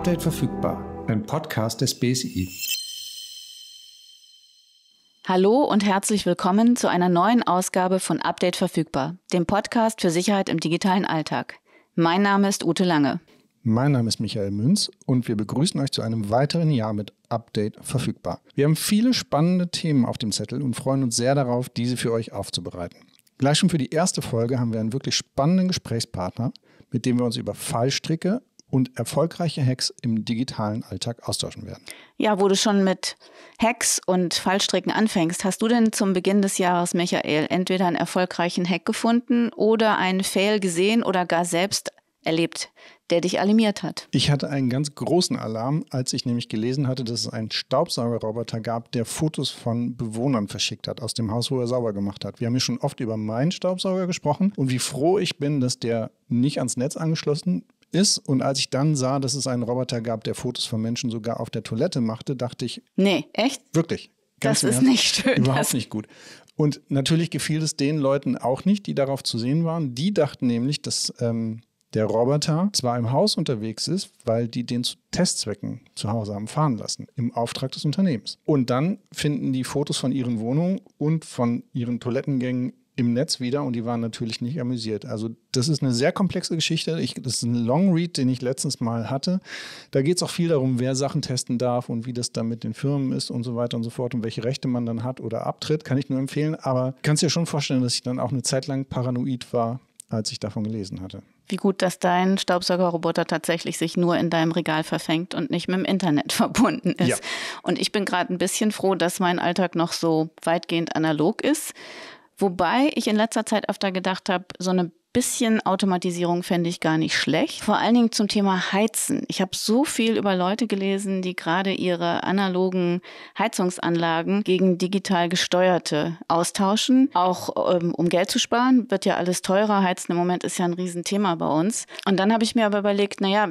Update verfügbar, ein Podcast des BSI. Hallo und herzlich willkommen zu einer neuen Ausgabe von Update verfügbar, dem Podcast für Sicherheit im digitalen Alltag. Mein Name ist Ute Lange. Mein Name ist Michael Münz und wir begrüßen euch zu einem weiteren Jahr mit Update verfügbar. Wir haben viele spannende Themen auf dem Zettel und freuen uns sehr darauf, diese für euch aufzubereiten. Gleich schon für die erste Folge haben wir einen wirklich spannenden Gesprächspartner, mit dem wir uns über Fallstricke, und erfolgreiche Hacks im digitalen Alltag austauschen werden. Ja, wo du schon mit Hacks und Fallstricken anfängst, hast du denn zum Beginn des Jahres, Michael, entweder einen erfolgreichen Hack gefunden oder einen Fail gesehen oder gar selbst erlebt, der dich alarmiert hat. Ich hatte einen ganz großen Alarm, als ich nämlich gelesen hatte, dass es einen Staubsaugerroboter gab, der Fotos von Bewohnern verschickt hat aus dem Haus, wo er sauber gemacht hat. Wir haben hier schon oft über meinen Staubsauger gesprochen und wie froh ich bin, dass der nicht ans Netz angeschlossen ist ist. Und als ich dann sah, dass es einen Roboter gab, der Fotos von Menschen sogar auf der Toilette machte, dachte ich. Nee, echt? Wirklich. Ganz das ist nicht schön. Überhaupt nicht gut. Und natürlich gefiel es den Leuten auch nicht, die darauf zu sehen waren. Die dachten nämlich, dass ähm, der Roboter zwar im Haus unterwegs ist, weil die den zu Testzwecken zu Hause haben fahren lassen, im Auftrag des Unternehmens. Und dann finden die Fotos von ihren Wohnungen und von ihren Toilettengängen im Netz wieder und die waren natürlich nicht amüsiert. Also das ist eine sehr komplexe Geschichte. Ich, das ist ein Long Read, den ich letztens mal hatte. Da geht es auch viel darum, wer Sachen testen darf und wie das dann mit den Firmen ist und so weiter und so fort und welche Rechte man dann hat oder abtritt, kann ich nur empfehlen. Aber kannst dir schon vorstellen, dass ich dann auch eine Zeit lang paranoid war, als ich davon gelesen hatte. Wie gut, dass dein Staubsaugerroboter tatsächlich sich nur in deinem Regal verfängt und nicht mit dem Internet verbunden ist. Ja. Und ich bin gerade ein bisschen froh, dass mein Alltag noch so weitgehend analog ist, Wobei ich in letzter Zeit öfter gedacht habe, so eine bisschen Automatisierung fände ich gar nicht schlecht. Vor allen Dingen zum Thema Heizen. Ich habe so viel über Leute gelesen, die gerade ihre analogen Heizungsanlagen gegen digital gesteuerte austauschen. Auch ähm, um Geld zu sparen, wird ja alles teurer. Heizen im Moment ist ja ein Riesenthema bei uns. Und dann habe ich mir aber überlegt, naja,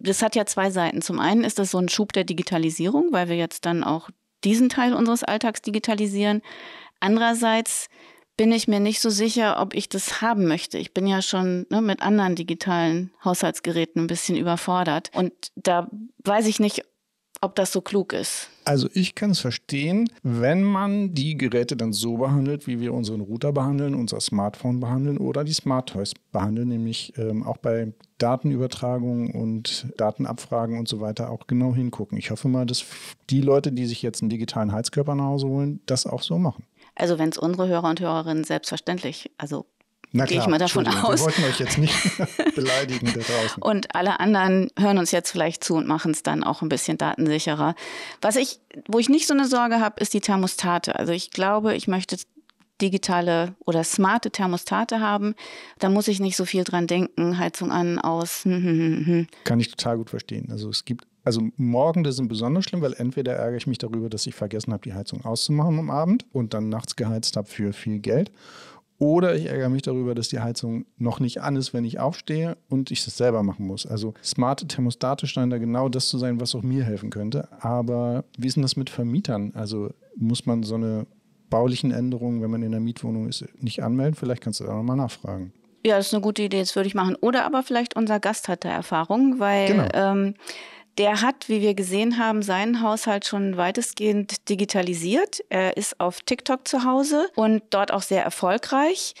das hat ja zwei Seiten. Zum einen ist das so ein Schub der Digitalisierung, weil wir jetzt dann auch diesen Teil unseres Alltags digitalisieren. Andererseits bin ich mir nicht so sicher, ob ich das haben möchte. Ich bin ja schon ne, mit anderen digitalen Haushaltsgeräten ein bisschen überfordert. Und da weiß ich nicht, ob das so klug ist. Also ich kann es verstehen, wenn man die Geräte dann so behandelt, wie wir unseren Router behandeln, unser Smartphone behandeln oder die Smart Toys behandeln, nämlich ähm, auch bei Datenübertragung und Datenabfragen und so weiter auch genau hingucken. Ich hoffe mal, dass die Leute, die sich jetzt einen digitalen Heizkörper nach Hause holen, das auch so machen. Also wenn es unsere Hörer und Hörerinnen selbstverständlich, also gehe ich mal davon aus. Wir wollten euch jetzt nicht beleidigen da draußen. Und alle anderen hören uns jetzt vielleicht zu und machen es dann auch ein bisschen datensicherer. Was ich, wo ich nicht so eine Sorge habe, ist die Thermostate. Also ich glaube, ich möchte digitale oder smarte Thermostate haben, da muss ich nicht so viel dran denken, Heizung an, aus. Kann ich total gut verstehen. Also es gibt also morgende sind besonders schlimm, weil entweder ärgere ich mich darüber, dass ich vergessen habe, die Heizung auszumachen am Abend und dann nachts geheizt habe für viel Geld. Oder ich ärgere mich darüber, dass die Heizung noch nicht an ist, wenn ich aufstehe und ich das selber machen muss. Also smarte Thermostate scheinen da genau das zu sein, was auch mir helfen könnte. Aber wie ist denn das mit Vermietern? Also muss man so eine baulichen Änderungen, wenn man in der Mietwohnung ist, nicht anmelden? Vielleicht kannst du da nochmal nachfragen. Ja, das ist eine gute Idee, das würde ich machen. Oder aber vielleicht unser Gast hat da Erfahrung, weil genau. ähm, der hat, wie wir gesehen haben, seinen Haushalt schon weitestgehend digitalisiert. Er ist auf TikTok zu Hause und dort auch sehr erfolgreich.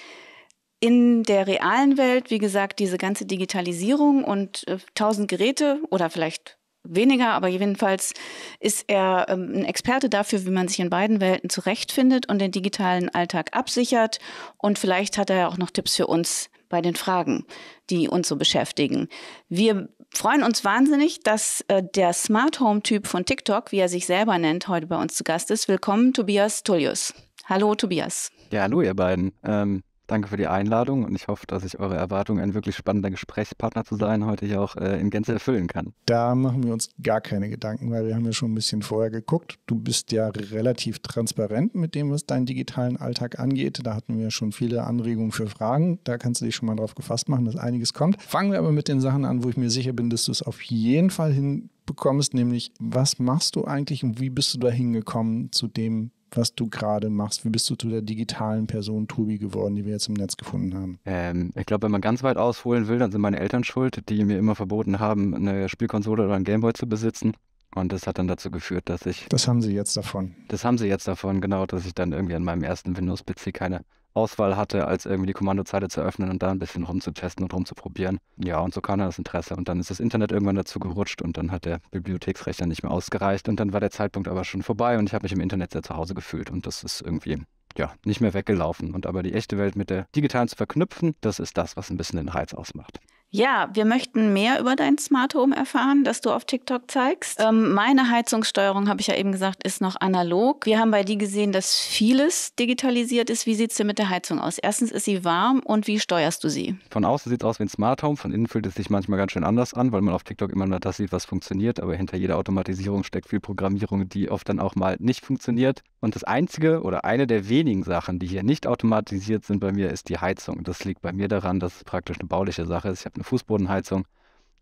In der realen Welt, wie gesagt, diese ganze Digitalisierung und äh, tausend äh, Geräte oder vielleicht weniger, aber jedenfalls ist er ähm, ein Experte dafür, wie man sich in beiden Welten zurechtfindet und den digitalen Alltag absichert. Und vielleicht hat er ja auch noch Tipps für uns bei den Fragen, die uns so beschäftigen. Wir freuen uns wahnsinnig, dass äh, der Smart Home Typ von TikTok, wie er sich selber nennt, heute bei uns zu Gast ist. Willkommen, Tobias Tullius. Hallo, Tobias. Ja, hallo, ihr beiden. Ähm, Danke für die Einladung und ich hoffe, dass ich eure Erwartungen, ein wirklich spannender Gesprächspartner zu sein, heute hier auch äh, in Gänze erfüllen kann. Da machen wir uns gar keine Gedanken, weil wir haben ja schon ein bisschen vorher geguckt. Du bist ja relativ transparent mit dem, was deinen digitalen Alltag angeht. Da hatten wir schon viele Anregungen für Fragen. Da kannst du dich schon mal drauf gefasst machen, dass einiges kommt. Fangen wir aber mit den Sachen an, wo ich mir sicher bin, dass du es auf jeden Fall hinbekommst, nämlich was machst du eigentlich und wie bist du da hingekommen zu dem, was du gerade machst? Wie bist du zu der digitalen Person Tobi geworden, die wir jetzt im Netz gefunden haben? Ähm, ich glaube, wenn man ganz weit ausholen will, dann sind meine Eltern schuld, die mir immer verboten haben, eine Spielkonsole oder einen Gameboy zu besitzen. Und das hat dann dazu geführt, dass ich. Das haben sie jetzt davon. Das haben sie jetzt davon, genau, dass ich dann irgendwie an meinem ersten Windows-PC keine Auswahl hatte, als irgendwie die Kommandozeile zu öffnen und da ein bisschen rumzutesten und rumzuprobieren. Ja, und so kam er das Interesse. Und dann ist das Internet irgendwann dazu gerutscht und dann hat der Bibliotheksrechner nicht mehr ausgereicht. Und dann war der Zeitpunkt aber schon vorbei und ich habe mich im Internet sehr zu Hause gefühlt. Und das ist irgendwie ja, nicht mehr weggelaufen. Und aber die echte Welt mit der digitalen zu verknüpfen, das ist das, was ein bisschen den Reiz ausmacht. Ja, wir möchten mehr über dein Smart Home erfahren, das du auf TikTok zeigst. Ähm, meine Heizungssteuerung, habe ich ja eben gesagt, ist noch analog. Wir haben bei dir gesehen, dass vieles digitalisiert ist. Wie sieht es denn mit der Heizung aus? Erstens ist sie warm und wie steuerst du sie? Von außen sieht es aus wie ein Smart Home, von innen fühlt es sich manchmal ganz schön anders an, weil man auf TikTok immer nur das sieht, was funktioniert. Aber hinter jeder Automatisierung steckt viel Programmierung, die oft dann auch mal nicht funktioniert. Und das einzige oder eine der wenigen Sachen, die hier nicht automatisiert sind bei mir, ist die Heizung. Das liegt bei mir daran, dass es praktisch eine bauliche Sache ist. Ich eine Fußbodenheizung.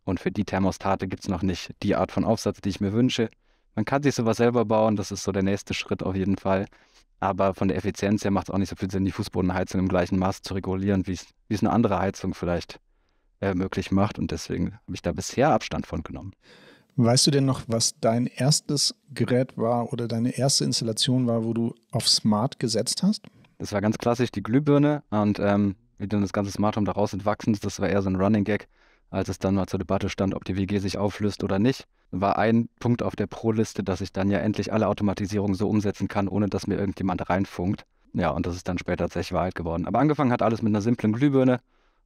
Und für die Thermostate gibt es noch nicht die Art von Aufsatz, die ich mir wünsche. Man kann sich sowas selber bauen, das ist so der nächste Schritt auf jeden Fall. Aber von der Effizienz her macht es auch nicht so viel Sinn, die Fußbodenheizung im gleichen Maß zu regulieren, wie es eine andere Heizung vielleicht äh, möglich macht. Und deswegen habe ich da bisher Abstand von genommen. Weißt du denn noch, was dein erstes Gerät war oder deine erste Installation war, wo du auf Smart gesetzt hast? Das war ganz klassisch die Glühbirne und ähm, wie dann das ganze Smart Home daraus entwachsen ist. Das war eher so ein Running Gag, als es dann mal zur Debatte stand, ob die WG sich auflöst oder nicht. War ein Punkt auf der Pro-Liste, dass ich dann ja endlich alle Automatisierungen so umsetzen kann, ohne dass mir irgendjemand reinfunkt. Ja, und das ist dann später tatsächlich Wahrheit geworden. Aber angefangen hat alles mit einer simplen Glühbirne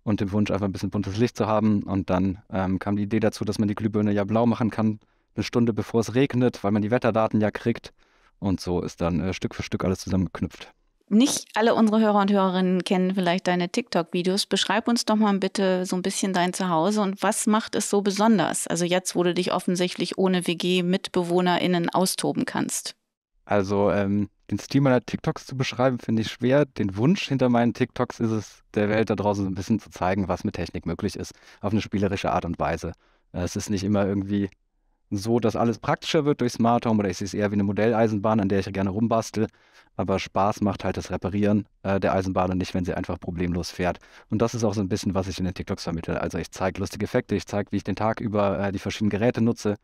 und dem Wunsch, einfach ein bisschen buntes Licht zu haben. Und dann ähm, kam die Idee dazu, dass man die Glühbirne ja blau machen kann, eine Stunde bevor es regnet, weil man die Wetterdaten ja kriegt. Und so ist dann äh, Stück für Stück alles zusammengeknüpft. Nicht alle unsere Hörer und Hörerinnen kennen vielleicht deine TikTok-Videos. Beschreib uns doch mal bitte so ein bisschen dein Zuhause und was macht es so besonders? Also jetzt, wo du dich offensichtlich ohne WG-MitbewohnerInnen austoben kannst. Also ähm, den Stil meiner TikToks zu beschreiben, finde ich schwer. Den Wunsch hinter meinen TikToks ist es, der Welt da draußen ein bisschen zu zeigen, was mit Technik möglich ist, auf eine spielerische Art und Weise. Äh, es ist nicht immer irgendwie so, dass alles praktischer wird durch Smart Home oder ich sehe es eher wie eine Modelleisenbahn, an der ich gerne rumbastel. Aber Spaß macht halt das Reparieren äh, der Eisenbahn und nicht, wenn sie einfach problemlos fährt. Und das ist auch so ein bisschen, was ich in den TikToks vermittle. Also ich zeige lustige Effekte, ich zeige, wie ich den Tag über äh, die verschiedenen Geräte nutze.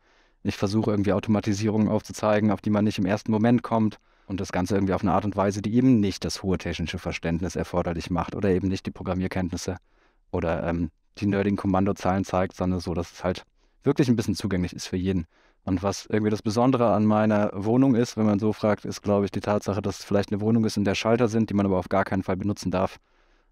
Ich versuche irgendwie Automatisierungen aufzuzeigen, auf die man nicht im ersten Moment kommt. Und das Ganze irgendwie auf eine Art und Weise, die eben nicht das hohe technische Verständnis erforderlich macht oder eben nicht die Programmierkenntnisse oder ähm, die nerdigen Kommandozahlen zeigt, sondern so, dass es halt wirklich ein bisschen zugänglich ist für jeden. Und was irgendwie das Besondere an meiner Wohnung ist, wenn man so fragt, ist, glaube ich, die Tatsache, dass es vielleicht eine Wohnung ist, in der Schalter sind, die man aber auf gar keinen Fall benutzen darf,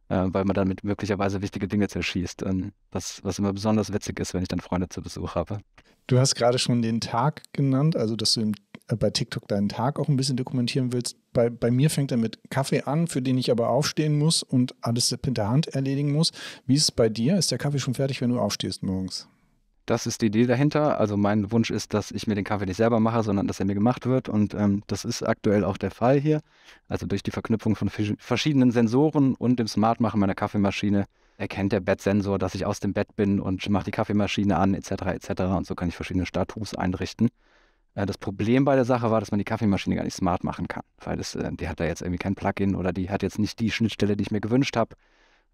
äh, weil man damit möglicherweise wichtige Dinge zerschießt. Und das, was immer besonders witzig ist, wenn ich dann Freunde zu Besuch habe. Du hast gerade schon den Tag genannt, also dass du im, äh, bei TikTok deinen Tag auch ein bisschen dokumentieren willst. Bei, bei mir fängt er mit Kaffee an, für den ich aber aufstehen muss und alles hinterhand erledigen muss. Wie ist es bei dir? Ist der Kaffee schon fertig, wenn du aufstehst morgens? das ist die Idee dahinter. Also mein Wunsch ist, dass ich mir den Kaffee nicht selber mache, sondern dass er mir gemacht wird. Und ähm, das ist aktuell auch der Fall hier. Also durch die Verknüpfung von verschiedenen Sensoren und dem Smartmachen meiner Kaffeemaschine erkennt der Bettsensor, dass ich aus dem Bett bin und macht die Kaffeemaschine an, etc. etc. Und so kann ich verschiedene Status einrichten. Äh, das Problem bei der Sache war, dass man die Kaffeemaschine gar nicht smart machen kann, weil das, äh, die hat da jetzt irgendwie kein Plugin oder die hat jetzt nicht die Schnittstelle, die ich mir gewünscht habe.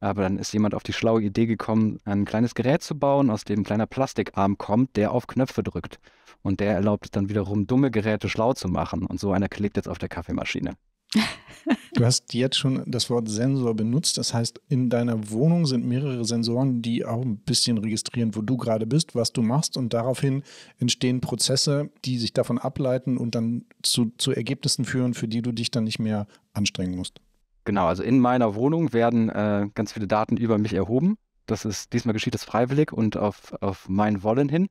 Aber dann ist jemand auf die schlaue Idee gekommen, ein kleines Gerät zu bauen, aus dem ein kleiner Plastikarm kommt, der auf Knöpfe drückt. Und der erlaubt es dann wiederum, dumme Geräte schlau zu machen. Und so einer klebt jetzt auf der Kaffeemaschine. du hast jetzt schon das Wort Sensor benutzt. Das heißt, in deiner Wohnung sind mehrere Sensoren, die auch ein bisschen registrieren, wo du gerade bist, was du machst. Und daraufhin entstehen Prozesse, die sich davon ableiten und dann zu, zu Ergebnissen führen, für die du dich dann nicht mehr anstrengen musst. Genau, also in meiner Wohnung werden äh, ganz viele Daten über mich erhoben. Das ist, diesmal geschieht das freiwillig und auf, auf mein Wollen hin.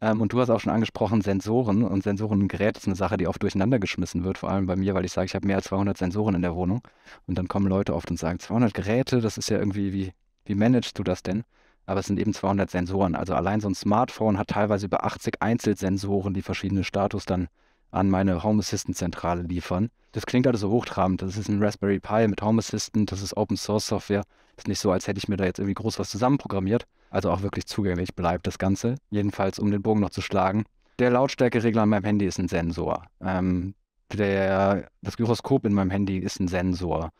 Ähm, und du hast auch schon angesprochen, Sensoren und Sensoren und Gerät ist eine Sache, die oft durcheinander geschmissen wird, vor allem bei mir, weil ich sage, ich habe mehr als 200 Sensoren in der Wohnung. Und dann kommen Leute oft und sagen, 200 Geräte, das ist ja irgendwie, wie, wie managst du das denn? aber es sind eben 200 Sensoren. Also allein so ein Smartphone hat teilweise über 80 Einzelsensoren, die verschiedene Status dann an meine Home Assistant Zentrale liefern. Das klingt alles so hochtrabend. Das ist ein Raspberry Pi mit Home Assistant, das ist Open Source Software. Ist nicht so, als hätte ich mir da jetzt irgendwie groß was zusammenprogrammiert. Also auch wirklich zugänglich bleibt das Ganze. Jedenfalls, um den Bogen noch zu schlagen. Der Lautstärkeregler an meinem Handy ist ein Sensor. Ähm, der, das Gyroskop in meinem Handy ist ein Sensor.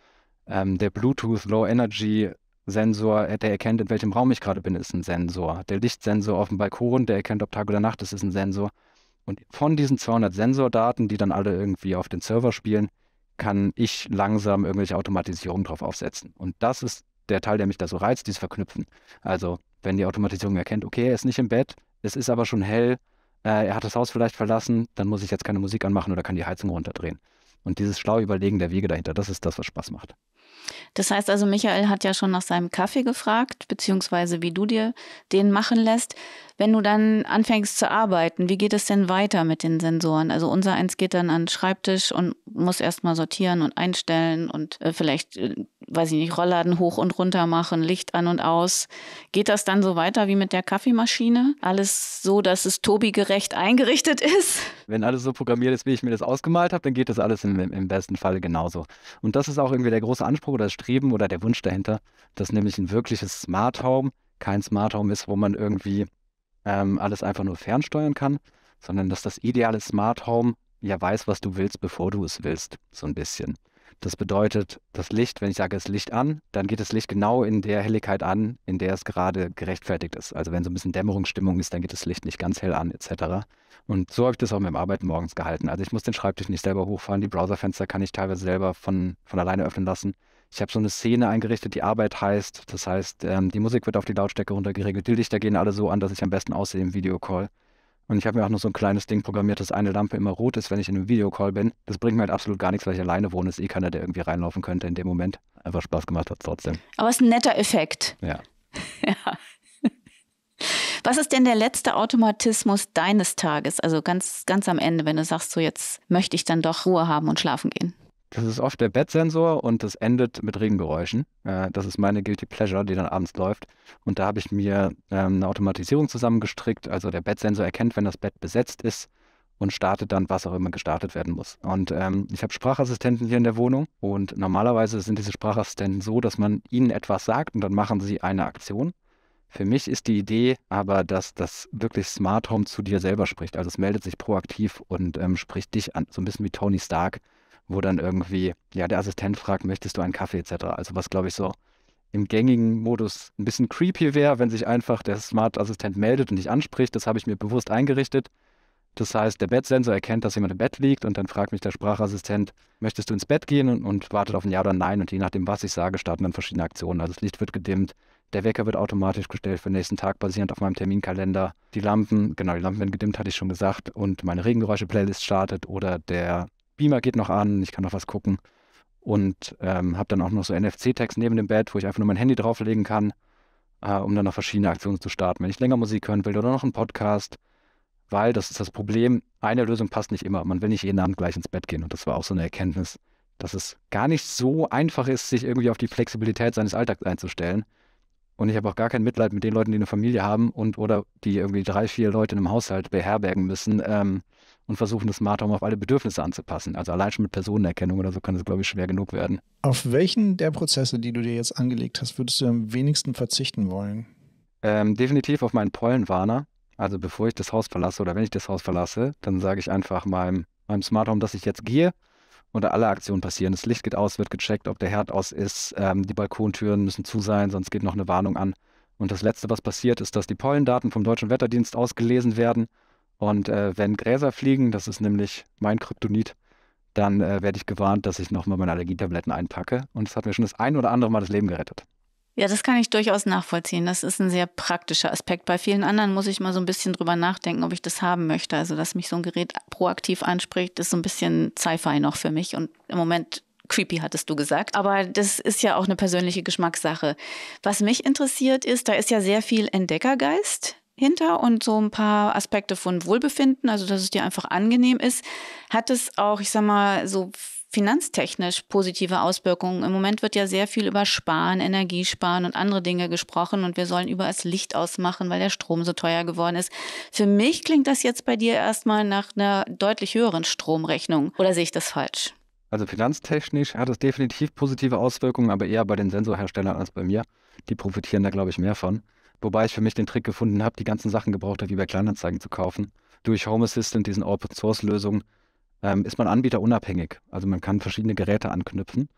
Ähm, der Bluetooth Low Energy Sensor, äh, der erkennt, in welchem Raum ich gerade bin, ist ein Sensor. Der Lichtsensor auf dem Balkon, der erkennt, ob Tag oder Nacht ist, ist ein Sensor. Und von diesen 200 Sensordaten, die dann alle irgendwie auf den Server spielen, kann ich langsam irgendwelche Automatisierungen drauf aufsetzen. Und das ist der Teil, der mich da so reizt, dieses Verknüpfen. Also, wenn die Automatisierung erkennt, okay, er ist nicht im Bett, es ist aber schon hell, äh, er hat das Haus vielleicht verlassen, dann muss ich jetzt keine Musik anmachen oder kann die Heizung runterdrehen. Und dieses schlaue Überlegen der Wege dahinter, das ist das, was Spaß macht. Das heißt also, Michael hat ja schon nach seinem Kaffee gefragt, beziehungsweise wie du dir den machen lässt. Wenn du dann anfängst zu arbeiten, wie geht es denn weiter mit den Sensoren? Also unser eins geht dann an den Schreibtisch und muss erstmal sortieren und einstellen und äh, vielleicht, äh, weiß ich nicht, Rollladen hoch und runter machen, Licht an und aus. Geht das dann so weiter wie mit der Kaffeemaschine? Alles so, dass es Tobi gerecht eingerichtet ist? wenn alles so programmiert ist, wie ich mir das ausgemalt habe, dann geht das alles im, im, besten Fall genauso. Und das ist auch irgendwie der große Anspruch oder das Streben oder der Wunsch dahinter, dass nämlich ein wirkliches Smart Home kein Smart Home ist, wo man irgendwie ähm, alles einfach nur fernsteuern kann, sondern dass das ideale Smart Home ja weiß, was du willst, bevor du es willst, so ein bisschen. Das bedeutet, das Licht, wenn ich sage, es Licht an, dann geht das Licht genau in der Helligkeit an, in der es gerade gerechtfertigt ist. Also wenn so ein bisschen Dämmerungsstimmung ist, dann geht das Licht nicht ganz hell an, etc. Und so habe ich das auch mit dem Arbeiten morgens gehalten. Also ich muss den Schreibtisch nicht selber hochfahren, die Browserfenster kann ich teilweise selber von, von alleine öffnen lassen. Ich habe so eine Szene eingerichtet, die Arbeit heißt. Das heißt, ähm, die Musik wird auf die Lautstärke runtergeregelt, die Lichter gehen alle so an, dass ich am besten aussehe im Videocall. Und ich habe mir auch noch so ein kleines Ding programmiert, dass eine Lampe immer rot ist, wenn ich in einem Videocall bin. Das bringt mir halt absolut gar nichts, weil ich alleine wohne. Ist eh keiner, der irgendwie reinlaufen könnte in dem Moment. Einfach Spaß gemacht hat trotzdem. Aber es ist ein netter Effekt. Ja. ja. Was ist denn der letzte Automatismus deines Tages? Also ganz, ganz am Ende, wenn du sagst, so jetzt möchte ich dann doch Ruhe haben und schlafen gehen das ist oft der Bettsensor und das endet mit Regengeräuschen. Äh, das ist meine Guilty Pleasure, die dann abends läuft. Und da habe ich mir ähm, eine Automatisierung zusammengestrickt. Also der Bettsensor erkennt, wenn das Bett besetzt ist und startet dann, was auch immer gestartet werden muss. Und ähm, ich habe Sprachassistenten hier in der Wohnung und normalerweise sind diese Sprachassistenten so, dass man ihnen etwas sagt und dann machen sie eine Aktion. Für mich ist die Idee aber, dass das wirklich Smart Home zu dir selber spricht. Also es meldet sich proaktiv und ähm, spricht dich an, so ein bisschen wie Tony Stark wo dann irgendwie, ja, der Assistent fragt, möchtest du einen Kaffee etc. Also was, glaube ich, so im gängigen Modus ein bisschen creepy wäre, wenn sich einfach der Smart-Assistent meldet und dich anspricht. Das habe ich mir bewusst eingerichtet. Das heißt, der Bettsensor erkennt, dass jemand im Bett liegt und dann fragt mich der Sprachassistent, möchtest du ins Bett gehen und, und wartet auf ein Ja oder Nein. Und je nachdem, was ich sage, starten dann verschiedene Aktionen. Also das Licht wird gedimmt, der Wecker wird automatisch gestellt für den nächsten Tag, basierend auf meinem Terminkalender. Die Lampen, genau, die Lampen werden gedimmt, hatte ich schon gesagt. Und meine Regengeräusche-Playlist startet oder der Beamer geht noch an, ich kann noch was gucken. Und ähm, habe dann auch noch so NFC-Tags neben dem Bett, wo ich einfach nur mein Handy drauflegen kann, äh, um dann noch verschiedene Aktionen zu starten, wenn ich länger Musik hören will oder noch einen Podcast. Weil, das ist das Problem, eine Lösung passt nicht immer. Man will nicht jeden Abend gleich ins Bett gehen. Und das war auch so eine Erkenntnis, dass es gar nicht so einfach ist, sich irgendwie auf die Flexibilität seines Alltags einzustellen. Und ich habe auch gar kein Mitleid mit den Leuten, die eine Familie haben und oder die irgendwie drei, vier Leute in einem Haushalt beherbergen müssen. Ähm, und versuchen, das Smart Home auf alle Bedürfnisse anzupassen. Also allein schon mit Personenerkennung oder so kann das, glaube ich, schwer genug werden. Auf welchen der Prozesse, die du dir jetzt angelegt hast, würdest du am wenigsten verzichten wollen? Ähm, definitiv auf meinen Pollenwarner. Also bevor ich das Haus verlasse oder wenn ich das Haus verlasse, dann sage ich einfach meinem, meinem Smart Home, dass ich jetzt gehe und alle Aktionen passieren. Das Licht geht aus, wird gecheckt, ob der Herd aus ist, ähm, die Balkontüren müssen zu sein, sonst geht noch eine Warnung an. Und das Letzte, was passiert, ist, dass die Pollendaten vom Deutschen Wetterdienst ausgelesen werden und äh, wenn Gräser fliegen, das ist nämlich mein Kryptonit, dann äh, werde ich gewarnt, dass ich nochmal meine Allergietabletten einpacke. Und es hat mir schon das ein oder andere Mal das Leben gerettet. Ja, das kann ich durchaus nachvollziehen. Das ist ein sehr praktischer Aspekt. Bei vielen anderen muss ich mal so ein bisschen drüber nachdenken, ob ich das haben möchte. Also, dass mich so ein Gerät proaktiv anspricht, ist so ein bisschen Sci-Fi noch für mich. Und im Moment creepy, hattest du gesagt. Aber das ist ja auch eine persönliche Geschmackssache. Was mich interessiert ist, da ist ja sehr viel Entdeckergeist hinter und so ein paar Aspekte von Wohlbefinden, also dass es dir einfach angenehm ist. Hat es auch, ich sag mal, so finanztechnisch positive Auswirkungen. Im Moment wird ja sehr viel über Sparen, Energiesparen und andere Dinge gesprochen und wir sollen überall das Licht ausmachen, weil der Strom so teuer geworden ist. Für mich klingt das jetzt bei dir erstmal nach einer deutlich höheren Stromrechnung. Oder sehe ich das falsch? Also finanztechnisch hat es definitiv positive Auswirkungen, aber eher bei den Sensorherstellern als bei mir. Die profitieren da, glaube ich, mehr von. Wobei ich für mich den Trick gefunden habe, die ganzen Sachen gebraucht habe, wie bei Kleinanzeigen zu kaufen. Durch Home Assistant, diesen Open-Source-Lösungen, ähm, ist man anbieterunabhängig. Also man kann verschiedene Geräte anknüpfen.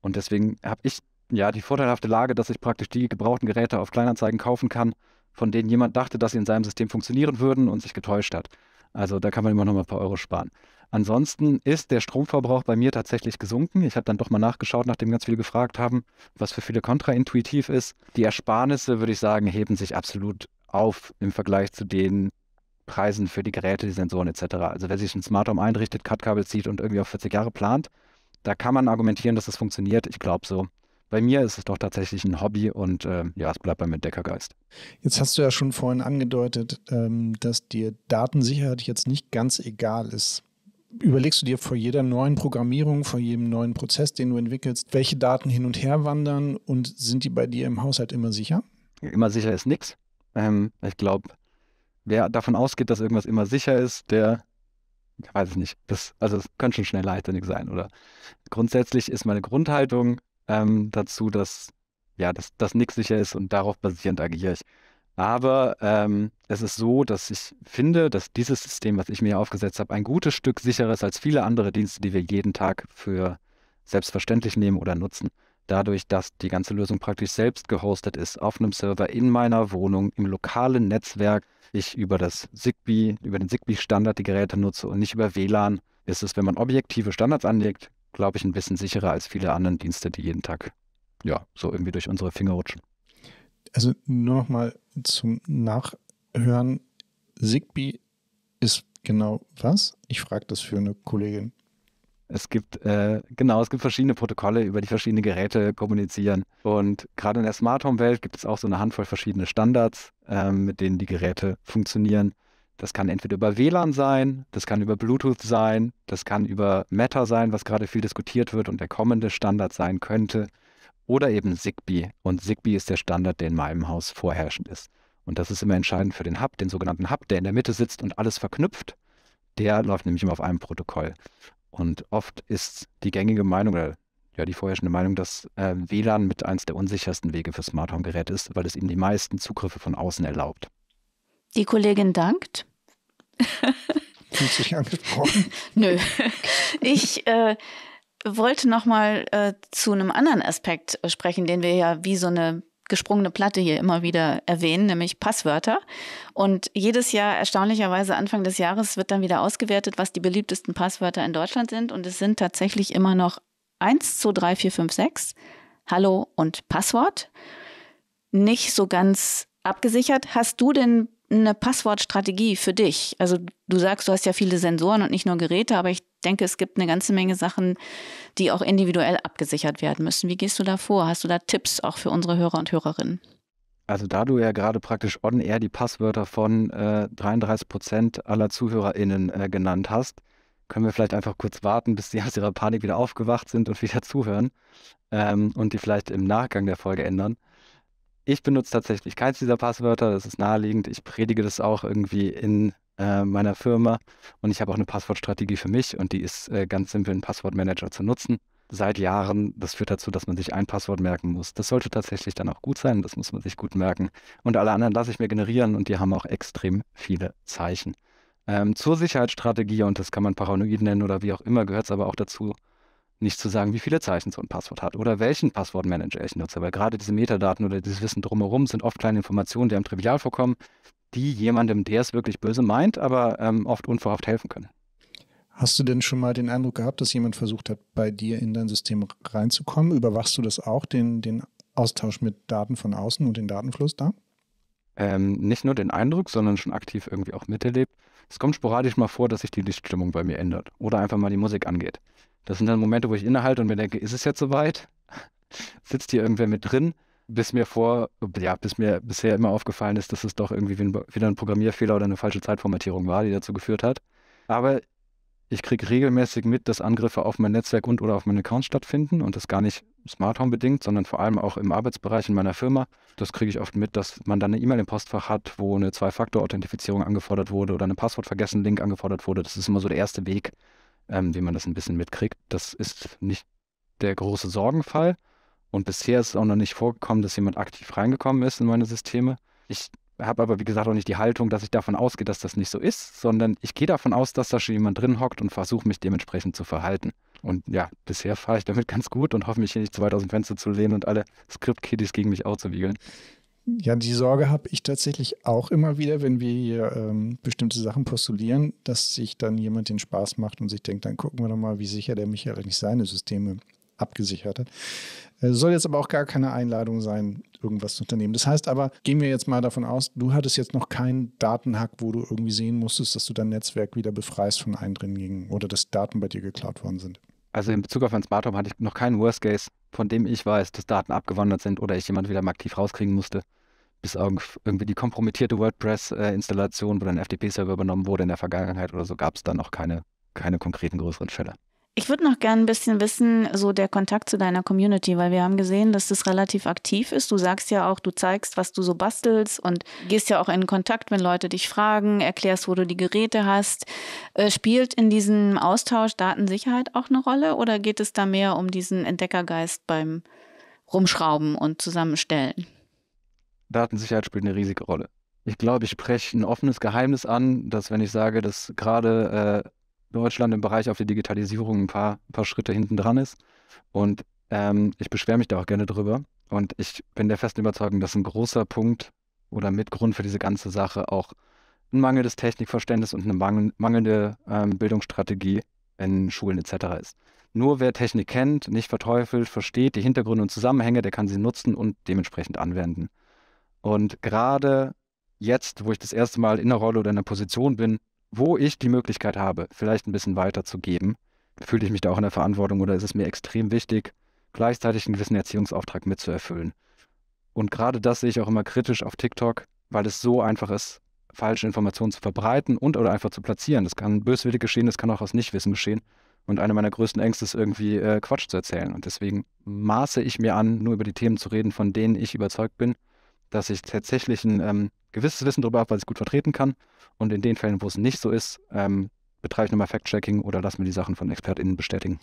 Und deswegen habe ich ja die vorteilhafte Lage, dass ich praktisch die gebrauchten Geräte auf Kleinanzeigen kaufen kann, von denen jemand dachte, dass sie in seinem System funktionieren würden und sich getäuscht hat. Also da kann man immer noch mal ein paar Euro sparen. Ansonsten ist der Stromverbrauch bei mir tatsächlich gesunken. Ich habe dann doch mal nachgeschaut, nachdem ganz viele gefragt haben, was für viele kontraintuitiv ist. Die Ersparnisse, würde ich sagen, heben sich absolut auf im Vergleich zu den Preisen für die Geräte, die Sensoren etc. Also wer sich ein Smart Home einrichtet, Cut-Kabel zieht und irgendwie auf 40 Jahre plant, da kann man argumentieren, dass das funktioniert. Ich glaube so. Bei mir ist es doch tatsächlich ein Hobby und äh, ja, es bleibt bei mir Deckergeist. Jetzt hast du ja schon vorhin angedeutet, ähm, dass dir Datensicherheit jetzt nicht ganz egal ist überlegst du dir vor jeder neuen Programmierung, vor jedem neuen Prozess, den du entwickelst, welche Daten hin und her wandern und sind die bei dir im Haushalt immer sicher? Immer sicher ist nichts. Ähm, ich glaube, wer davon ausgeht, dass irgendwas immer sicher ist, der ich weiß es nicht. Das, also es könnte schon schnell leichtsinnig sein, oder? Grundsätzlich ist meine Grundhaltung ähm, dazu, dass ja, dass, dass nichts sicher ist und darauf basierend agiere ich. Aber ähm, es ist so, dass ich finde, dass dieses System, was ich mir aufgesetzt habe, ein gutes Stück sicherer ist als viele andere Dienste, die wir jeden Tag für selbstverständlich nehmen oder nutzen. Dadurch, dass die ganze Lösung praktisch selbst gehostet ist, auf einem Server in meiner Wohnung, im lokalen Netzwerk, ich über das Zigbee, über den Zigbee-Standard die Geräte nutze und nicht über WLAN, ist es, wenn man objektive Standards anlegt, glaube ich, ein bisschen sicherer als viele andere Dienste, die jeden Tag ja so irgendwie durch unsere Finger rutschen. Also nur nochmal zum Nachhören. SIGBI ist genau was? Ich frage das für eine Kollegin. Es gibt, äh, genau, es gibt verschiedene Protokolle, über die verschiedene Geräte kommunizieren. Und gerade in der Smart Home-Welt gibt es auch so eine Handvoll verschiedene Standards, äh, mit denen die Geräte funktionieren. Das kann entweder über WLAN sein, das kann über Bluetooth sein, das kann über Meta sein, was gerade viel diskutiert wird und der kommende Standard sein könnte oder eben Zigbee. Und Zigbee ist der Standard, der in meinem Haus vorherrschend ist. Und das ist immer entscheidend für den Hub, den sogenannten Hub, der in der Mitte sitzt und alles verknüpft. Der läuft nämlich immer auf einem Protokoll. Und oft ist die gängige Meinung oder ja, die vorherrschende Meinung, dass äh, WLAN mit eins der unsichersten Wege für Smart Home Geräte ist, weil es ihm die meisten Zugriffe von außen erlaubt. Die Kollegin dankt. Fühlt sich angesprochen? Nö. Ich, äh, wollte nochmal äh, zu einem anderen Aspekt äh, sprechen, den wir ja wie so eine gesprungene Platte hier immer wieder erwähnen, nämlich Passwörter. Und jedes Jahr, erstaunlicherweise Anfang des Jahres, wird dann wieder ausgewertet, was die beliebtesten Passwörter in Deutschland sind. Und es sind tatsächlich immer noch 1, 2, 3, 4, 5, 6, Hallo und Passwort. Nicht so ganz abgesichert. Hast du denn eine Passwortstrategie für dich? Also du sagst, du hast ja viele Sensoren und nicht nur Geräte, aber ich denke, es gibt eine ganze Menge Sachen, die auch individuell abgesichert werden müssen. Wie gehst du da vor? Hast du da Tipps auch für unsere Hörer und Hörerinnen? Also da du ja gerade praktisch on-air die Passwörter von äh, 33 Prozent aller ZuhörerInnen äh, genannt hast, können wir vielleicht einfach kurz warten, bis sie aus ihrer Panik wieder aufgewacht sind und wieder zuhören ähm, und die vielleicht im Nachgang der Folge ändern. Ich benutze tatsächlich keins dieser Passwörter, das ist naheliegend. Ich predige das auch irgendwie in äh, meiner Firma und ich habe auch eine Passwortstrategie für mich und die ist äh, ganz simpel, einen Passwortmanager zu nutzen. Seit Jahren, das führt dazu, dass man sich ein Passwort merken muss. Das sollte tatsächlich dann auch gut sein, das muss man sich gut merken. Und alle anderen lasse ich mir generieren und die haben auch extrem viele Zeichen. Ähm, zur Sicherheitsstrategie, und das kann man paranoid nennen oder wie auch immer, gehört es aber auch dazu, nicht zu sagen, wie viele Zeichen so ein Passwort hat oder welchen Passwortmanager ich nutze. Weil gerade diese Metadaten oder dieses Wissen drumherum sind oft kleine Informationen, die einem Trivial vorkommen, die jemandem, der es wirklich böse meint, aber ähm, oft unverhofft helfen können. Hast du denn schon mal den Eindruck gehabt, dass jemand versucht hat, bei dir in dein System reinzukommen? Überwachst du das auch, den, den Austausch mit Daten von außen und den Datenfluss da? Ähm, nicht nur den Eindruck, sondern schon aktiv irgendwie auch miterlebt. Es kommt sporadisch mal vor, dass sich die Lichtstimmung bei mir ändert oder einfach mal die Musik angeht. Das sind dann Momente, wo ich innehalte und mir denke, ist es jetzt soweit? Sitzt hier irgendwer mit drin? Bis mir vor, ja, bis mir bisher immer aufgefallen ist, dass es doch irgendwie wieder ein Programmierfehler oder eine falsche Zeitformatierung war, die dazu geführt hat. Aber ich kriege regelmäßig mit, dass Angriffe auf mein Netzwerk und oder auf meinen Account stattfinden und das gar nicht Smart Home bedingt, sondern vor allem auch im Arbeitsbereich in meiner Firma. Das kriege ich oft mit, dass man dann eine E-Mail im Postfach hat, wo eine Zwei-Faktor-Authentifizierung angefordert wurde oder eine Passwort-Vergessen-Link angefordert wurde. Das ist immer so der erste Weg, ähm, wie man das ein bisschen mitkriegt. Das ist nicht der große Sorgenfall. Und bisher ist es auch noch nicht vorgekommen, dass jemand aktiv reingekommen ist in meine Systeme. Ich habe aber, wie gesagt, auch nicht die Haltung, dass ich davon ausgehe, dass das nicht so ist, sondern ich gehe davon aus, dass da schon jemand drin hockt und versuche mich dementsprechend zu verhalten. Und ja, bisher fahre ich damit ganz gut und hoffe mich hier nicht zu weit aus dem Fenster zu lehnen und alle Skriptkiddies gegen mich auszuwiegeln. Ja, die Sorge habe ich tatsächlich auch immer wieder, wenn wir hier ähm, bestimmte Sachen postulieren, dass sich dann jemand den Spaß macht und sich denkt, dann gucken wir doch mal, wie sicher der Michael eigentlich seine Systeme abgesichert hat. Äh, soll jetzt aber auch gar keine Einladung sein, irgendwas zu unternehmen. Das heißt aber, gehen wir jetzt mal davon aus, du hattest jetzt noch keinen Datenhack, wo du irgendwie sehen musstest, dass du dein Netzwerk wieder befreist von Eindringlingen oder dass Daten bei dir geklaut worden sind. Also in Bezug auf ein Smart Home hatte ich noch keinen Worst Case, von dem ich weiß, dass Daten abgewandert sind oder ich jemanden wieder mal aktiv rauskriegen musste bis irgendwie die kompromittierte WordPress-Installation, wo dann FTP-Server übernommen wurde in der Vergangenheit oder so, gab es da noch keine, keine konkreten größeren Fälle. Ich würde noch gerne ein bisschen wissen, so der Kontakt zu deiner Community, weil wir haben gesehen, dass das relativ aktiv ist. Du sagst ja auch, du zeigst, was du so bastelst und gehst ja auch in Kontakt, wenn Leute dich fragen, erklärst, wo du die Geräte hast. Äh, spielt in diesem Austausch Datensicherheit auch eine Rolle oder geht es da mehr um diesen Entdeckergeist beim Rumschrauben und Zusammenstellen? Datensicherheit spielt eine riesige Rolle. Ich glaube, ich spreche ein offenes Geheimnis an, dass wenn ich sage, dass gerade äh, Deutschland im Bereich auf die Digitalisierung ein paar, paar Schritte hinten dran ist. Und ähm, ich beschwere mich da auch gerne drüber. Und ich bin der festen Überzeugung, dass ein großer Punkt oder Mitgrund für diese ganze Sache auch ein mangelndes Technikverständnis und eine mangelnde ähm, Bildungsstrategie in Schulen etc. ist. Nur wer Technik kennt, nicht verteufelt, versteht die Hintergründe und Zusammenhänge, der kann sie nutzen und dementsprechend anwenden. Und gerade jetzt, wo ich das erste Mal in einer Rolle oder in einer Position bin, wo ich die Möglichkeit habe, vielleicht ein bisschen weiterzugeben, fühle ich mich da auch in der Verantwortung oder ist es mir extrem wichtig, gleichzeitig einen gewissen Erziehungsauftrag mitzuerfüllen. Und gerade das sehe ich auch immer kritisch auf TikTok, weil es so einfach ist, falsche Informationen zu verbreiten und oder einfach zu platzieren. Das kann böswillig geschehen, das kann auch aus Nichtwissen geschehen. Und eine meiner größten Ängste ist irgendwie äh, Quatsch zu erzählen. Und deswegen maße ich mir an, nur über die Themen zu reden, von denen ich überzeugt bin dass ich tatsächlich ein ähm, gewisses Wissen darüber habe, was ich gut vertreten kann. Und in den Fällen, wo es nicht so ist, ähm, betreibe ich nochmal Fact-Checking oder lass mir die Sachen von ExpertInnen bestätigen.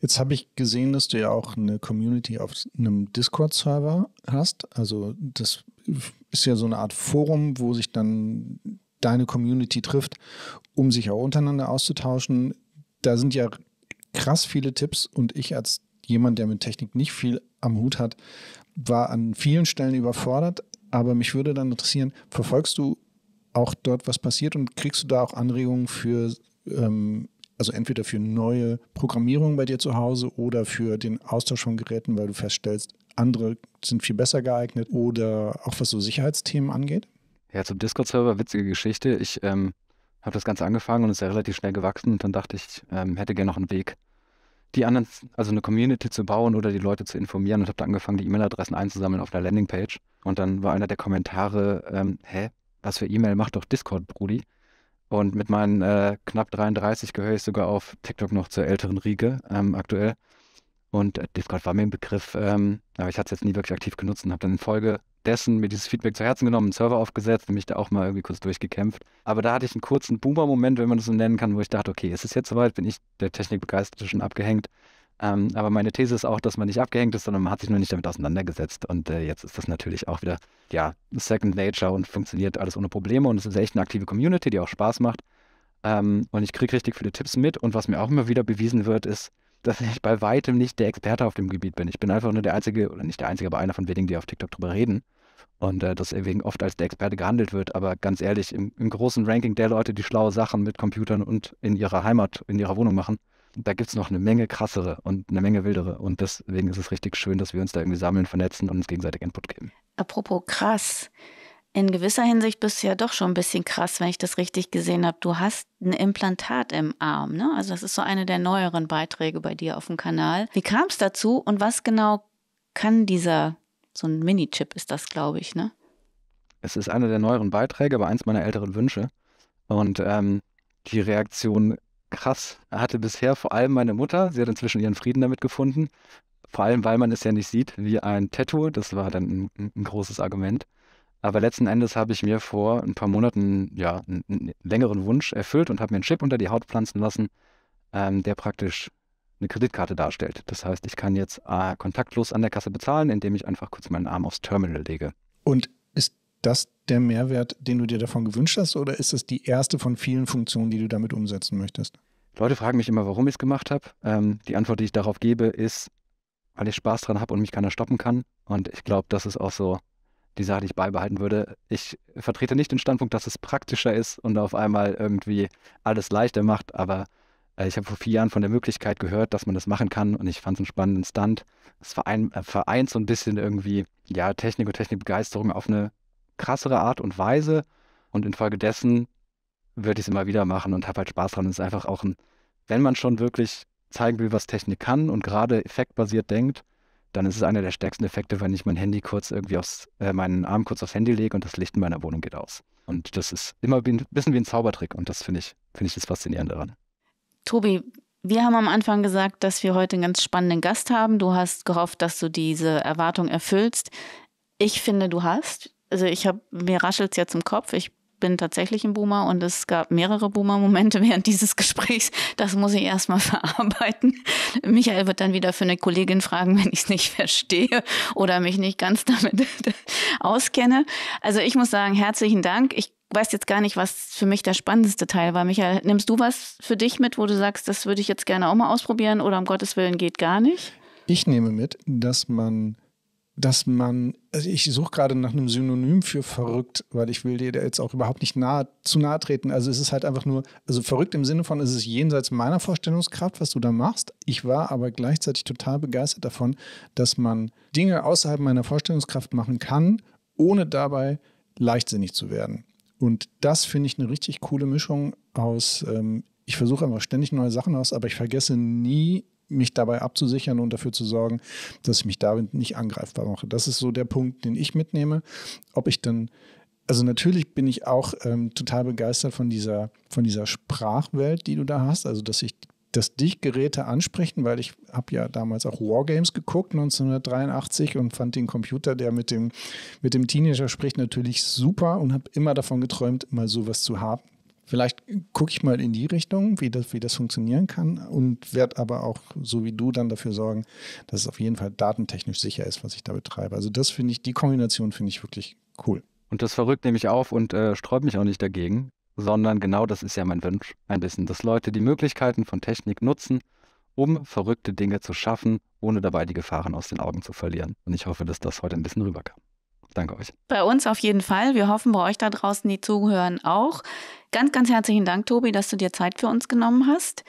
Jetzt habe ich gesehen, dass du ja auch eine Community auf einem Discord-Server hast. Also das ist ja so eine Art Forum, wo sich dann deine Community trifft, um sich auch untereinander auszutauschen. Da sind ja krass viele Tipps und ich als jemand, der mit Technik nicht viel am Hut hat, war an vielen Stellen überfordert, aber mich würde dann interessieren, verfolgst du auch dort, was passiert und kriegst du da auch Anregungen für, ähm, also entweder für neue Programmierungen bei dir zu Hause oder für den Austausch von Geräten, weil du feststellst, andere sind viel besser geeignet oder auch was so Sicherheitsthemen angeht? Ja, zum Discord-Server, witzige Geschichte. Ich ähm, habe das Ganze angefangen und es ist ja relativ schnell gewachsen und dann dachte ich, ähm, hätte gerne noch einen Weg, die anderen, also eine Community zu bauen oder die Leute zu informieren und habe da angefangen, die E-Mail-Adressen einzusammeln auf einer Landingpage. Und dann war einer der Kommentare, ähm, hä, was für E-Mail, macht doch Discord, Brudi. Und mit meinen äh, knapp 33 gehöre ich sogar auf TikTok noch zur älteren Riege ähm, aktuell. Und äh, Discord war mir ein Begriff, ähm, aber ich hatte es jetzt nie wirklich aktiv genutzt und habe dann in Folge dessen mir dieses Feedback zu Herzen genommen, einen Server aufgesetzt und mich da auch mal irgendwie kurz durchgekämpft. Aber da hatte ich einen kurzen Boomer-Moment, wenn man das so nennen kann, wo ich dachte, okay, ist es jetzt soweit? Bin ich der Technikbegeisterte schon abgehängt? Ähm, aber meine These ist auch, dass man nicht abgehängt ist, sondern man hat sich nur nicht damit auseinandergesetzt. Und äh, jetzt ist das natürlich auch wieder, ja, Second Nature und funktioniert alles ohne Probleme. Und es ist echt eine aktive Community, die auch Spaß macht. Ähm, und ich kriege richtig viele Tipps mit. Und was mir auch immer wieder bewiesen wird, ist, dass ich bei weitem nicht der Experte auf dem Gebiet bin. Ich bin einfach nur der Einzige, oder nicht der Einzige, aber einer von wenigen, die auf TikTok drüber reden. Und äh, wegen oft als der Experte gehandelt wird. Aber ganz ehrlich, im, im großen Ranking der Leute, die schlaue Sachen mit Computern und in ihrer Heimat, in ihrer Wohnung machen, da gibt es noch eine Menge krassere und eine Menge wildere. Und deswegen ist es richtig schön, dass wir uns da irgendwie sammeln, vernetzen und uns gegenseitig Input geben. Apropos krass, in gewisser Hinsicht bist du ja doch schon ein bisschen krass, wenn ich das richtig gesehen habe. Du hast ein Implantat im Arm, ne? Also das ist so eine der neueren Beiträge bei dir auf dem Kanal. Wie kam es dazu und was genau kann dieser, so ein Mini-Chip ist das, glaube ich, ne? Es ist einer der neueren Beiträge, aber eins meiner älteren Wünsche. Und ähm, die Reaktion krass hatte bisher vor allem meine Mutter. Sie hat inzwischen ihren Frieden damit gefunden. Vor allem, weil man es ja nicht sieht, wie ein Tattoo. Das war dann ein, ein großes Argument. Aber letzten Endes habe ich mir vor ein paar Monaten ja, einen, einen längeren Wunsch erfüllt und habe mir einen Chip unter die Haut pflanzen lassen, ähm, der praktisch eine Kreditkarte darstellt. Das heißt, ich kann jetzt äh, kontaktlos an der Kasse bezahlen, indem ich einfach kurz meinen Arm aufs Terminal lege. Und ist das der Mehrwert, den du dir davon gewünscht hast, oder ist das die erste von vielen Funktionen, die du damit umsetzen möchtest? Leute fragen mich immer, warum ich es gemacht habe. Ähm, die Antwort, die ich darauf gebe, ist, weil ich Spaß dran habe und mich keiner stoppen kann. Und ich glaube, das ist auch so die Sache, die ich beibehalten würde. Ich vertrete nicht den Standpunkt, dass es praktischer ist und auf einmal irgendwie alles leichter macht, aber äh, ich habe vor vier Jahren von der Möglichkeit gehört, dass man das machen kann und ich fand es einen spannenden Stunt. Es vereint, äh, vereint so ein bisschen irgendwie ja, Technik und Technikbegeisterung auf eine krassere Art und Weise und infolgedessen würde ich es immer wieder machen und habe halt Spaß dran. Es ist einfach auch ein, wenn man schon wirklich zeigen will, was Technik kann und gerade effektbasiert denkt, dann ist es einer der stärksten Effekte, wenn ich mein Handy kurz irgendwie aufs, äh, meinen Arm kurz aufs Handy lege und das Licht in meiner Wohnung geht aus. Und das ist immer ein bisschen wie ein Zaubertrick und das finde ich, finde ich das Faszinierende daran. Tobi, wir haben am Anfang gesagt, dass wir heute einen ganz spannenden Gast haben. Du hast gehofft, dass du diese Erwartung erfüllst. Ich finde, du hast. Also ich habe, mir raschelt es jetzt im Kopf. Ich bin tatsächlich ein Boomer und es gab mehrere Boomer-Momente während dieses Gesprächs. Das muss ich erstmal verarbeiten. Michael wird dann wieder für eine Kollegin fragen, wenn ich es nicht verstehe oder mich nicht ganz damit auskenne. Also ich muss sagen, herzlichen Dank. Ich weiß jetzt gar nicht, was für mich der spannendste Teil war. Michael, nimmst du was für dich mit, wo du sagst, das würde ich jetzt gerne auch mal ausprobieren oder um Gottes Willen geht gar nicht? Ich nehme mit, dass man dass man, also ich suche gerade nach einem Synonym für verrückt, weil ich will dir da jetzt auch überhaupt nicht nahe, zu nahe treten. Also es ist halt einfach nur, also verrückt im Sinne von, es ist jenseits meiner Vorstellungskraft, was du da machst. Ich war aber gleichzeitig total begeistert davon, dass man Dinge außerhalb meiner Vorstellungskraft machen kann, ohne dabei leichtsinnig zu werden. Und das finde ich eine richtig coole Mischung aus, ähm, ich versuche einfach ständig neue Sachen aus, aber ich vergesse nie, mich dabei abzusichern und dafür zu sorgen, dass ich mich damit nicht angreifbar mache. Das ist so der Punkt, den ich mitnehme. Ob ich dann, also natürlich bin ich auch ähm, total begeistert von dieser, von dieser Sprachwelt, die du da hast. Also, dass ich dass dich Geräte ansprechen, weil ich habe ja damals auch Wargames geguckt, 1983, und fand den Computer, der mit dem, mit dem Teenager spricht, natürlich super und habe immer davon geträumt, mal sowas zu haben. Vielleicht gucke ich mal in die Richtung, wie das, wie das funktionieren kann und werde aber auch, so wie du, dann dafür sorgen, dass es auf jeden Fall datentechnisch sicher ist, was ich da betreibe. Also das finde ich, die Kombination finde ich wirklich cool. Und das verrückt nämlich auf und äh, sträubt mich auch nicht dagegen, sondern genau das ist ja mein Wunsch, ein bisschen, dass Leute die Möglichkeiten von Technik nutzen, um verrückte Dinge zu schaffen, ohne dabei die Gefahren aus den Augen zu verlieren. Und ich hoffe, dass das heute ein bisschen rüberkam danke euch. Bei uns auf jeden Fall. Wir hoffen bei euch da draußen, die zuhören, auch. Ganz, ganz herzlichen Dank, Tobi, dass du dir Zeit für uns genommen hast.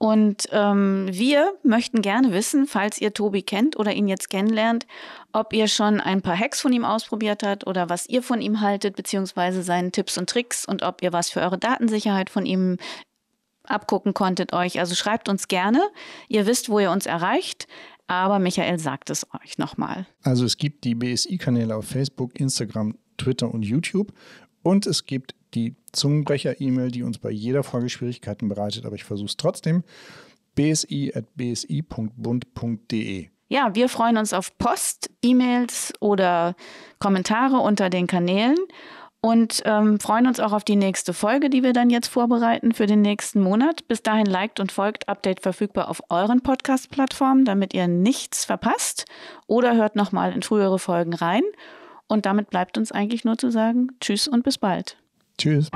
Und ähm, wir möchten gerne wissen, falls ihr Tobi kennt oder ihn jetzt kennenlernt, ob ihr schon ein paar Hacks von ihm ausprobiert habt oder was ihr von ihm haltet, beziehungsweise seinen Tipps und Tricks und ob ihr was für eure Datensicherheit von ihm abgucken konntet euch. Also schreibt uns gerne. Ihr wisst, wo ihr uns erreicht aber Michael sagt es euch nochmal. Also es gibt die BSI-Kanäle auf Facebook, Instagram, Twitter und YouTube und es gibt die Zungenbrecher-E-Mail, die uns bei jeder Folge Schwierigkeiten bereitet, aber ich versuche es trotzdem. bsi.bund.de ja, wir freuen uns auf Post, E-Mails oder Kommentare unter den Kanälen und ähm, freuen uns auch auf die nächste Folge, die wir dann jetzt vorbereiten für den nächsten Monat. Bis dahin liked und folgt Update verfügbar auf euren Podcast-Plattformen, damit ihr nichts verpasst oder hört nochmal in frühere Folgen rein. Und damit bleibt uns eigentlich nur zu sagen, tschüss und bis bald. Tschüss.